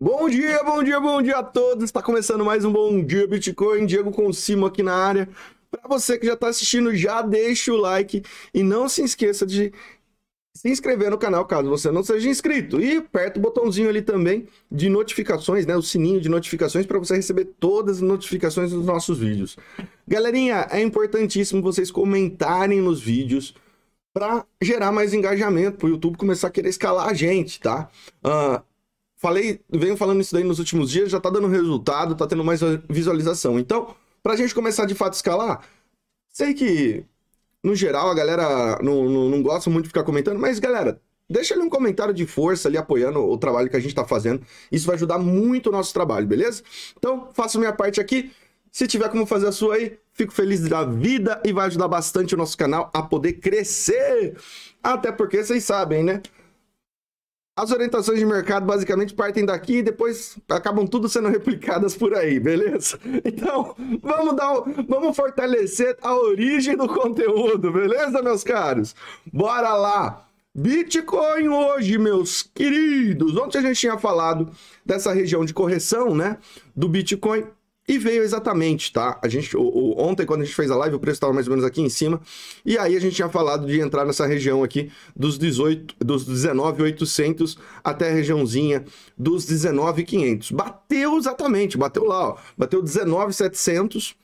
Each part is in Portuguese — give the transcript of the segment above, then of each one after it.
Bom dia, bom dia, bom dia a todos. Está começando mais um Bom Dia Bitcoin. Diego Consimo aqui na área. Para você que já está assistindo, já deixa o like e não se esqueça de se inscrever no canal caso você não seja inscrito e aperta o botãozinho ali também de notificações, né, o sininho de notificações para você receber todas as notificações dos nossos vídeos. Galerinha, é importantíssimo vocês comentarem nos vídeos para gerar mais engajamento, para o YouTube começar a querer escalar a gente, tá? Uh, Falei, venho falando isso daí nos últimos dias, já tá dando resultado, tá tendo mais visualização. Então, pra gente começar de fato a escalar, sei que no geral a galera não, não, não gosta muito de ficar comentando, mas galera, deixa ali um comentário de força ali apoiando o trabalho que a gente tá fazendo. Isso vai ajudar muito o nosso trabalho, beleza? Então, faço minha parte aqui. Se tiver como fazer a sua aí, fico feliz da vida e vai ajudar bastante o nosso canal a poder crescer. Até porque vocês sabem, né? As orientações de mercado basicamente partem daqui e depois acabam tudo sendo replicadas por aí, beleza? Então, vamos dar, vamos fortalecer a origem do conteúdo, beleza, meus caros? Bora lá. Bitcoin hoje, meus queridos. Ontem a gente tinha falado dessa região de correção, né, do Bitcoin e veio exatamente, tá? A gente, o, o, ontem, quando a gente fez a live, o preço estava mais ou menos aqui em cima. E aí a gente tinha falado de entrar nessa região aqui dos 18, dos 19,800 até a regiãozinha dos 19,500. Bateu exatamente, bateu lá, ó. Bateu 19,700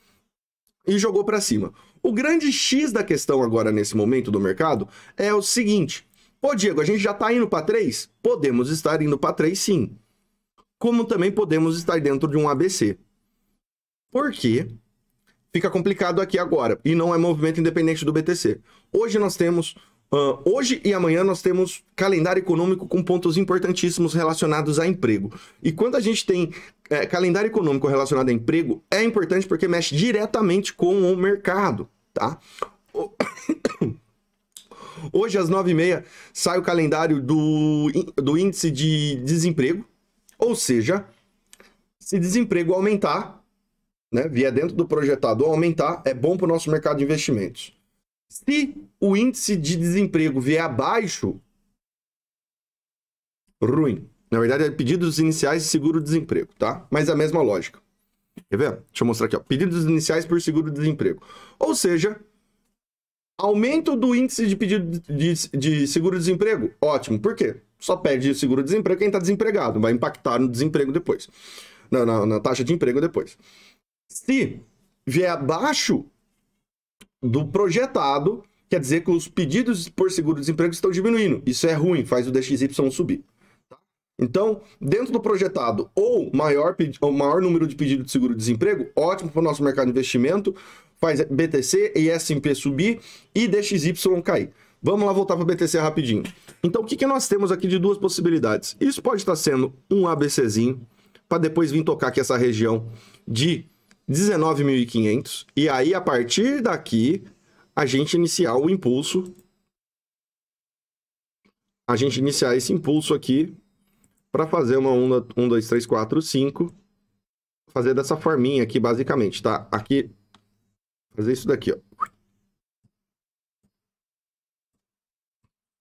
e jogou para cima. O grande X da questão agora, nesse momento do mercado, é o seguinte. Pô, Diego, a gente já está indo para 3? Podemos estar indo para 3, sim. Como também podemos estar dentro de um ABC. Porque fica complicado aqui agora e não é movimento independente do BTC. Hoje nós temos Uh, hoje e amanhã nós temos calendário econômico com pontos importantíssimos relacionados a emprego. E quando a gente tem é, calendário econômico relacionado a emprego, é importante porque mexe diretamente com o mercado, tá? Hoje às 9h30 sai o calendário do, do índice de desemprego, ou seja, se desemprego aumentar, né, via dentro do projetado aumentar, é bom para o nosso mercado de investimentos. Se o índice de desemprego vier abaixo, ruim. Na verdade, é pedidos iniciais de seguro-desemprego, tá? Mas é a mesma lógica. Quer ver? Deixa eu mostrar aqui, ó. Pedidos iniciais por seguro-desemprego. Ou seja, aumento do índice de pedido de, de seguro-desemprego, ótimo. Por quê? Só pede seguro-desemprego quem está desempregado. Vai impactar no desemprego depois. na, na taxa de emprego depois. Se vier abaixo do projetado, quer dizer que os pedidos por seguro-desemprego estão diminuindo. Isso é ruim, faz o DXY subir. Tá? Então, dentro do projetado, ou maior, ou maior número de pedidos de seguro-desemprego, ótimo para o nosso mercado de investimento, faz BTC e S&P subir e DXY cair. Vamos lá voltar para o BTC rapidinho. Então, o que, que nós temos aqui de duas possibilidades? Isso pode estar tá sendo um ABCzinho, para depois vir tocar aqui essa região de 19.500. E aí, a partir daqui, a gente iniciar o impulso. A gente iniciar esse impulso aqui para fazer uma onda 1, 2, 3, 4, 5. Fazer dessa forminha aqui, basicamente, tá? Aqui, fazer isso daqui, ó.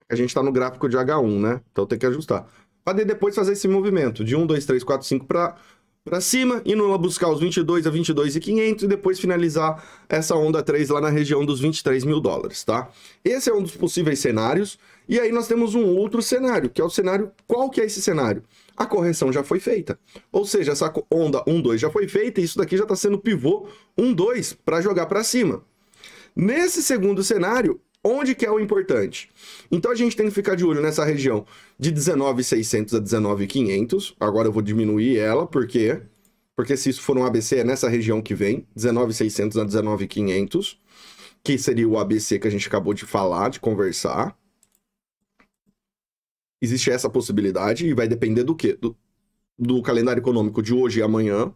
A gente está no gráfico de H1, né? Então tem que ajustar. Para depois fazer esse movimento de 1, 2, 3, 4, 5 para para cima, indo lá buscar os 22 a 22,500 e depois finalizar essa onda 3 lá na região dos 23 mil dólares, tá? Esse é um dos possíveis cenários. E aí nós temos um outro cenário, que é o cenário... Qual que é esse cenário? A correção já foi feita. Ou seja, essa onda 1,2 já foi feita e isso daqui já está sendo pivô 1,2 para jogar para cima. Nesse segundo cenário, onde que é o importante. Então a gente tem que ficar de olho nessa região de 19,600 a 19,500. Agora eu vou diminuir ela, porque porque se isso for um ABC é nessa região que vem, 19,600 a 19,500, que seria o ABC que a gente acabou de falar, de conversar. Existe essa possibilidade e vai depender do quê? Do, do calendário econômico de hoje e amanhã.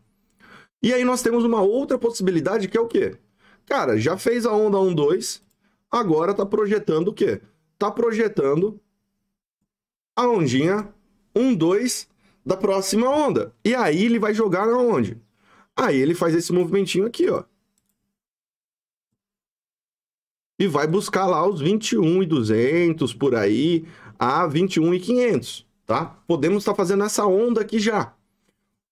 E aí nós temos uma outra possibilidade que é o quê? Cara, já fez a onda 1.2, agora está projetando o quê? Está projetando a ondinha 1, 2 da próxima onda. E aí ele vai jogar aonde? onde? Aí ele faz esse movimentinho aqui, ó. E vai buscar lá os 21,200 por aí a 21,500, tá? Podemos estar tá fazendo essa onda aqui já.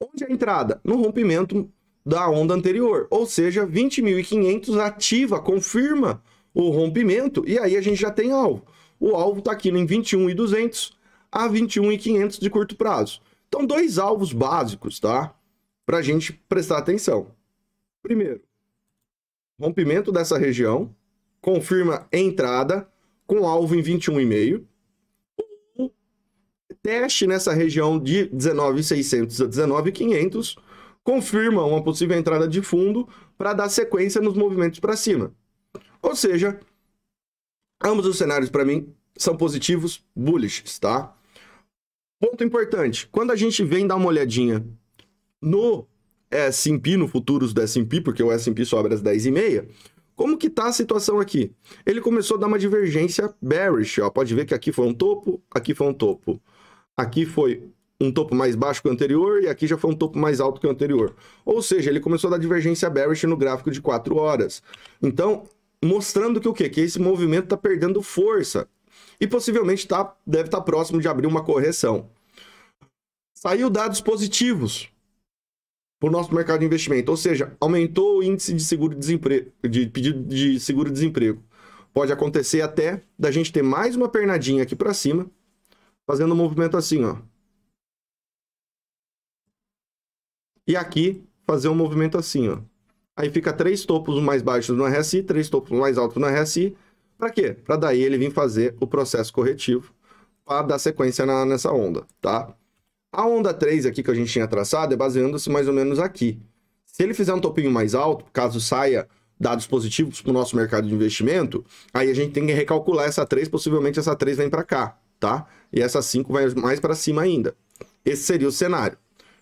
Onde é a entrada? No rompimento da onda anterior, ou seja, 20.500 ativa, confirma o rompimento, e aí a gente já tem alvo. O alvo está aqui em 21,200 e a 21,500 e de curto prazo. Então, dois alvos básicos, tá? Para a gente prestar atenção. Primeiro, rompimento dessa região, confirma entrada com alvo em 21,5. Teste nessa região de 19,600 a 19,500 confirma uma possível entrada de fundo para dar sequência nos movimentos para cima. Ou seja, ambos os cenários para mim são positivos, bullish, tá? Ponto importante, quando a gente vem dar uma olhadinha no S&P, no futuros do S&P, porque o S&P sobe às meia, como que tá a situação aqui? Ele começou a dar uma divergência bearish, ó. Pode ver que aqui foi um topo, aqui foi um topo. Aqui foi um topo mais baixo que o anterior e aqui já foi um topo mais alto que o anterior. Ou seja, ele começou a dar divergência bearish no gráfico de 4 horas. Então, mostrando que o quê? Que esse movimento está perdendo força e possivelmente tá, deve estar tá próximo de abrir uma correção. Saiu dados positivos para o nosso mercado de investimento, ou seja, aumentou o índice de seguro-desemprego, de pedido de seguro-desemprego. Pode acontecer até da gente ter mais uma pernadinha aqui para cima, fazendo um movimento assim, ó. E aqui fazer um movimento assim, ó. Aí fica três topos mais baixos no RSI, três topos mais altos no RSI. Para quê? Para daí ele vir fazer o processo corretivo para dar sequência na, nessa onda, tá? A onda 3 aqui que a gente tinha traçado é baseando-se mais ou menos aqui. Se ele fizer um topinho mais alto, caso saia dados positivos para o nosso mercado de investimento, aí a gente tem que recalcular essa 3, possivelmente essa 3 vem para cá, tá? E essa 5 vai mais para cima ainda. Esse seria o cenário,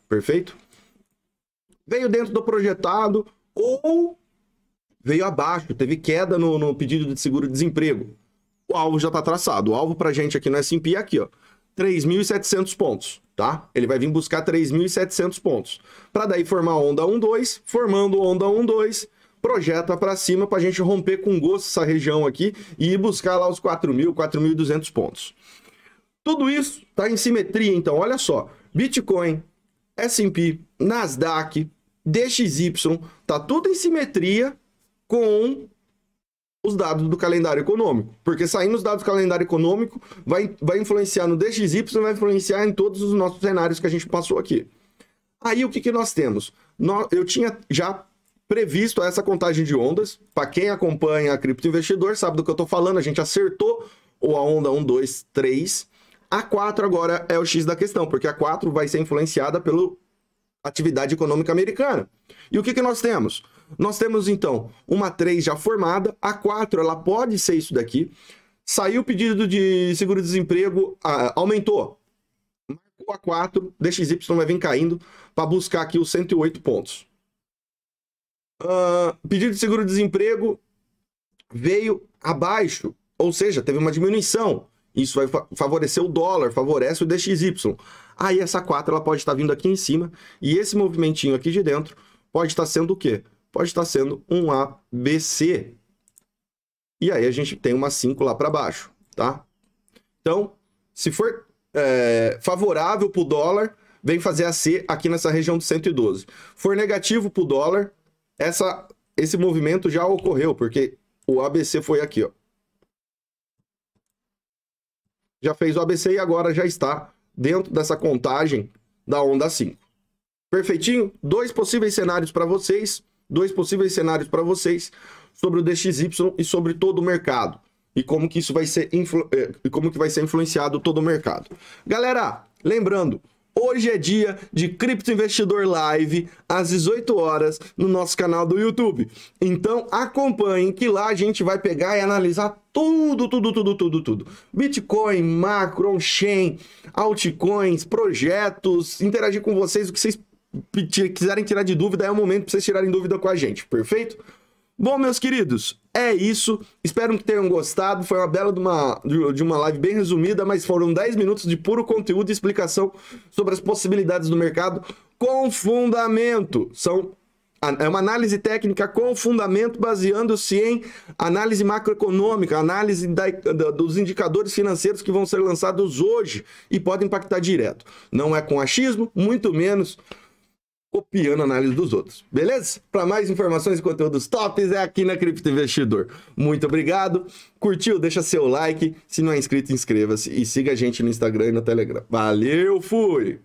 perfeito? Veio dentro do projetado, ou veio abaixo, teve queda no, no pedido de seguro-desemprego. O alvo já está traçado. O alvo para a gente aqui no S&P é aqui, ó, 3.700 pontos, tá? Ele vai vir buscar 3.700 pontos. Para daí formar onda 1,2, formando onda 1,2, projeta para cima para a gente romper com gosto essa região aqui e ir buscar lá os 4.000, 4.200 pontos. Tudo isso está em simetria, então, olha só. Bitcoin, S&P, Nasdaq, DXY, tá tudo em simetria com os dados do calendário econômico. Porque saindo os dados do calendário econômico vai, vai influenciar no DXY, vai influenciar em todos os nossos cenários que a gente passou aqui. Aí o que, que nós temos? Nós, eu tinha já previsto essa contagem de ondas. Para quem acompanha a Cripto Investidor sabe do que eu estou falando. A gente acertou a onda 1, 2, 3. A 4 agora é o X da questão, porque a 4 vai ser influenciada pelo atividade econômica americana. E o que, que nós temos? Nós temos, então, uma 3 já formada, a 4 ela pode ser isso daqui. Saiu o pedido de seguro-desemprego, aumentou. Marcou a 4, DXY vai vir caindo para buscar aqui os 108 pontos. Uh, pedido de seguro-desemprego veio abaixo, ou seja, teve uma diminuição. Isso vai favorecer o dólar, favorece o DXY. Aí essa 4 ela pode estar vindo aqui em cima e esse movimentinho aqui de dentro pode estar sendo o quê? Pode estar sendo um ABC. E aí a gente tem uma 5 lá para baixo, tá? Então, se for é, favorável para o dólar, vem fazer a C aqui nessa região do 112. For negativo para o dólar, essa, esse movimento já ocorreu, porque o ABC foi aqui, ó já fez o ABC e agora já está dentro dessa contagem da onda 5. Perfeitinho? Dois possíveis cenários para vocês, dois possíveis cenários para vocês sobre o DXY e sobre todo o mercado e como que isso vai ser influ... Eh, e como que vai ser influenciado todo o mercado. Galera, lembrando, Hoje é dia de Cripto Investidor Live, às 18 horas, no nosso canal do YouTube. Então acompanhe que lá a gente vai pegar e analisar tudo, tudo, tudo, tudo, tudo. Bitcoin, macro, on-chain, altcoins, projetos, interagir com vocês, o que vocês quiserem tirar de dúvida, é o momento para vocês tirarem dúvida com a gente, perfeito? Bom, meus queridos, é isso. Espero que tenham gostado. Foi uma bela de uma, de uma live bem resumida, mas foram 10 minutos de puro conteúdo e explicação sobre as possibilidades do mercado com fundamento. São é uma análise técnica com fundamento, baseando-se em análise macroeconômica, análise da, da, dos indicadores financeiros que vão ser lançados hoje e podem impactar direto. Não é com achismo, muito menos copiando a análise dos outros. Beleza? Para mais informações e conteúdos tops é aqui na Cripto Investidor. Muito obrigado. Curtiu? Deixa seu like. Se não é inscrito, inscreva-se e siga a gente no Instagram e no Telegram. Valeu, fui.